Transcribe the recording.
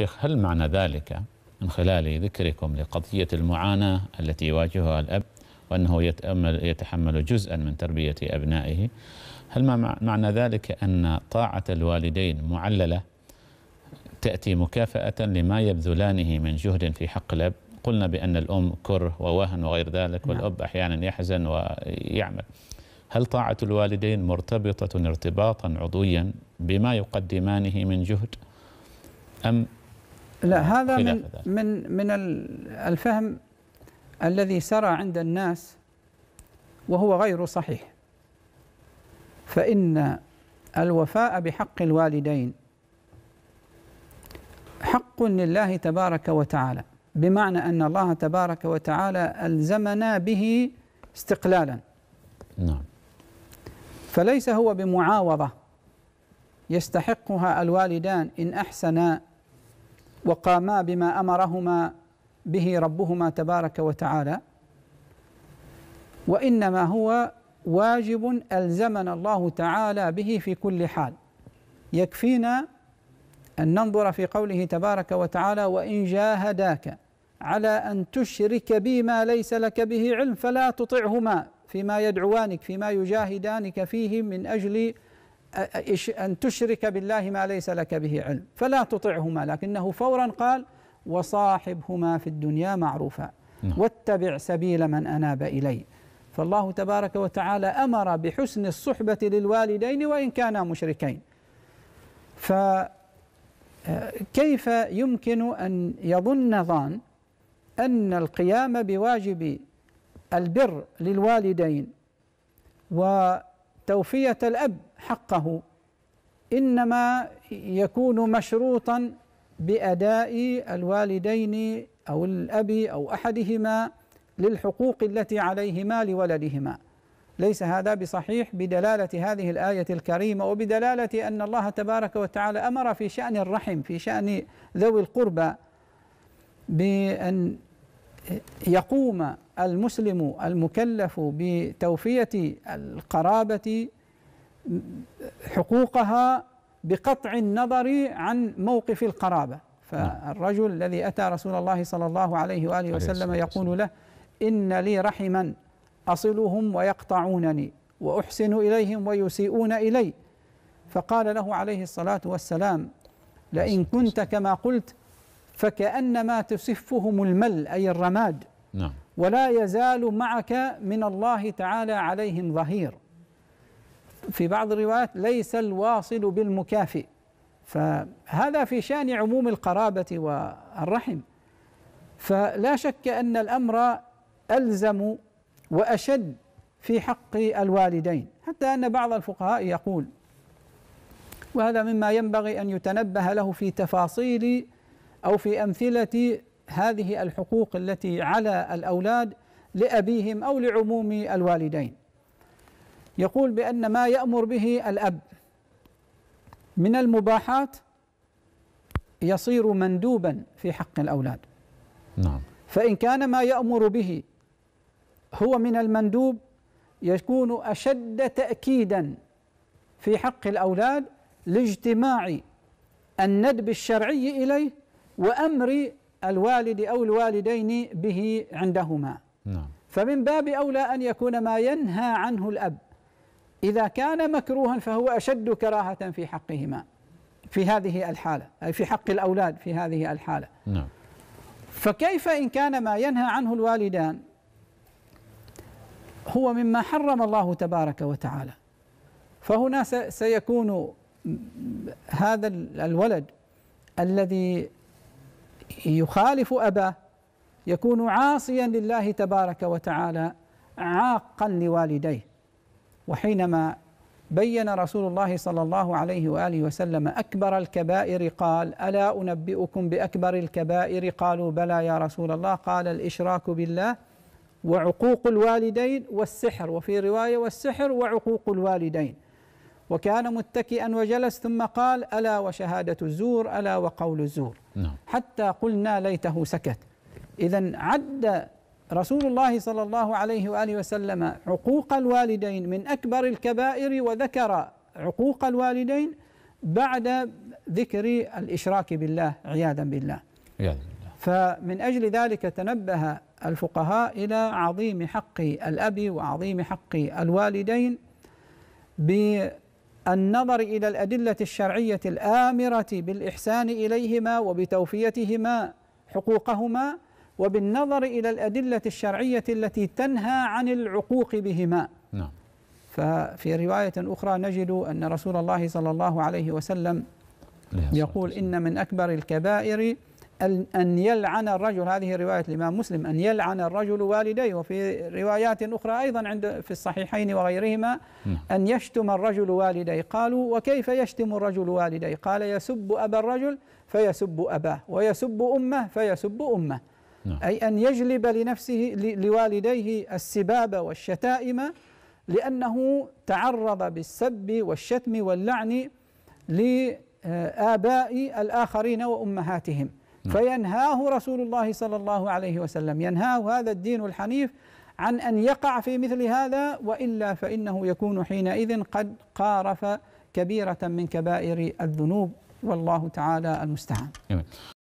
شيخ هل معنى ذلك من خلال ذكركم لقضية المعاناة التي يواجهها الأب وأنه يتأمل يتحمل جزءا من تربية أبنائه هل معنى ذلك أن طاعة الوالدين معللة تأتي مكافأة لما يبذلانه من جهد في حق الأب قلنا بأن الأم كره ووهن وغير ذلك نعم. والأب أحيانا يحزن ويعمل هل طاعة الوالدين مرتبطة ارتباطا عضويا بما يقدمانه من جهد أم لا هذا من من من الفهم الذي سرى عند الناس وهو غير صحيح فإن الوفاء بحق الوالدين حق لله تبارك وتعالى بمعنى أن الله تبارك وتعالى ألزمنا به استقلالا نعم فليس هو بمعاوضة يستحقها الوالدان إن أحسنا وقاما بما امرهما به ربهما تبارك وتعالى وانما هو واجب الزمنا الله تعالى به في كل حال يكفينا ان ننظر في قوله تبارك وتعالى وان جاهداك على ان تشرك بي ما ليس لك به علم فلا تطعهما فيما يدعوانك فيما يجاهدانك فيه من اجل أن تشرك بالله ما ليس لك به علم فلا تطعهما لكنه فورا قال وصاحبهما في الدنيا معروفا نعم. واتبع سبيل من أناب إلي فالله تبارك وتعالى أمر بحسن الصحبة للوالدين وإن كانا مشركين فكيف آه، يمكن أن يظن ظان أن القيام بواجب البر للوالدين و توفيه الاب حقه انما يكون مشروطا باداء الوالدين او الاب او احدهما للحقوق التي عليهما لولدهما ليس هذا بصحيح بدلاله هذه الايه الكريمه وبدلاله ان الله تبارك وتعالى امر في شان الرحم في شان ذوي القربى بان يقوم المسلم المكلف بتوفية القرابة حقوقها بقطع النظر عن موقف القرابة فالرجل الذي أتى رسول الله صلى الله عليه وآله وسلم يقول له إن لي رحما أصلهم ويقطعونني وأحسن إليهم ويسيئون إلي فقال له عليه الصلاة والسلام لئن كنت كما قلت فكأنما تصفهم المل أي الرماد نعم ولا يزال معك من الله تعالى عليهم ظهير في بعض الروايات ليس الواصل بالمكافئ فهذا في شان عموم القرابه والرحم فلا شك ان الامر الزم واشد في حق الوالدين حتى ان بعض الفقهاء يقول وهذا مما ينبغي ان يتنبه له في تفاصيل أو في أمثلة هذه الحقوق التي على الأولاد لأبيهم أو لعموم الوالدين يقول بأن ما يأمر به الأب من المباحات يصير مندوبا في حق الأولاد نعم فإن كان ما يأمر به هو من المندوب يكون أشد تأكيدا في حق الأولاد لاجتماع الندب الشرعي إليه وأمر الوالد أو الوالدين به عندهما نعم. فمن باب أولى أن يكون ما ينهى عنه الأب إذا كان مكروها فهو أشد كراهة في حقهما في هذه الحالة أي في حق الأولاد في هذه الحالة نعم. فكيف إن كان ما ينهى عنه الوالدان هو مما حرم الله تبارك وتعالى فهنا سيكون هذا الولد الذي يخالف أباه يكون عاصيا لله تبارك وتعالى عاقا لوالديه وحينما بين رسول الله صلى الله عليه واله وسلم اكبر الكبائر قال: الا انبئكم باكبر الكبائر؟ قالوا بلى يا رسول الله، قال الاشراك بالله وعقوق الوالدين والسحر، وفي روايه والسحر وعقوق الوالدين. وكان متكئا وجلس ثم قال ألا وشهادة الزور ألا وقول الزور نعم. حتى قلنا ليته سكت إذا عد رسول الله صلى الله عليه وآله وسلم عقوق الوالدين من أكبر الكبائر وذكر عقوق الوالدين بعد ذكر الإشراك بالله عياذا بالله فمن أجل ذلك تنبه الفقهاء إلى عظيم حق الأب وعظيم حق الوالدين ب النظر الى الادله الشرعيه الامره بالاحسان اليهما وبتوفيتهما حقوقهما وبالنظر الى الادله الشرعيه التي تنهى عن العقوق بهما نعم ففي روايه اخرى نجد ان رسول الله صلى الله عليه وسلم يقول ان من اكبر الكبائر أن يلعن الرجل هذه رواية الإمام مسلم أن يلعن الرجل والديه وفي روايات أخرى أيضا عند في الصحيحين وغيرهما نعم. أن يشتم الرجل والديه قالوا وكيف يشتم الرجل والديه قال يسب أبا الرجل فيسب أباه ويسب أمه فيسب أمه نعم. أي أن يجلب لنفسه لوالديه السباب والشتائم لأنه تعرض بالسب والشتم واللعن لآباء الآخرين وأمهاتهم نعم. فينهاه رسول الله صلى الله عليه وسلم ينهاه هذا الدين الحنيف عن أن يقع في مثل هذا وإلا فإنه يكون حينئذ قد قارف كبيرة من كبائر الذنوب والله تعالى المستعان